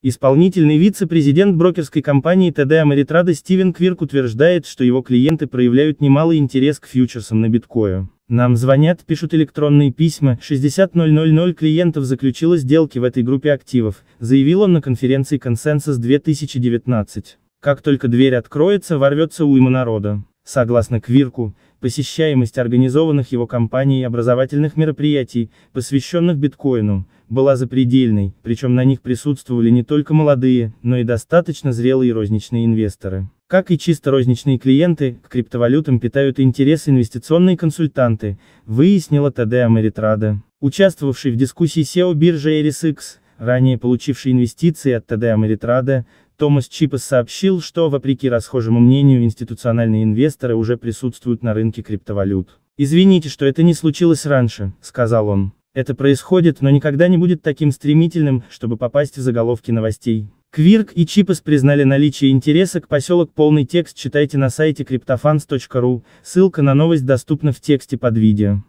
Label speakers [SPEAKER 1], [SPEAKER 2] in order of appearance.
[SPEAKER 1] Исполнительный вице-президент брокерской компании TD Ameritrade Стивен Квирк утверждает, что его клиенты проявляют немалый интерес к фьючерсам на биткою. Нам звонят, пишут электронные письма, 60 000 клиентов заключило сделки в этой группе активов, заявил он на конференции Consensus 2019». Как только дверь откроется, ворвется уйма народа. Согласно Квирку, посещаемость организованных его компанией образовательных мероприятий, посвященных биткоину, была запредельной, причем на них присутствовали не только молодые, но и достаточно зрелые розничные инвесторы. Как и чисто розничные клиенты, к криптовалютам питают интерес инвестиционные консультанты, выяснила ТД Америтрада. Участвовавший в дискуссии SEO биржи ErisX, ранее получивший инвестиции от ТД Америтрада, Томас Чипес сообщил, что, вопреки расхожему мнению, институциональные инвесторы уже присутствуют на рынке криптовалют. «Извините, что это не случилось раньше», — сказал он. «Это происходит, но никогда не будет таким стремительным, чтобы попасть в заголовки новостей». Квирк и Чипес признали наличие интереса к поселок полный текст читайте на сайте CryptoFans.ru, ссылка на новость доступна в тексте под видео.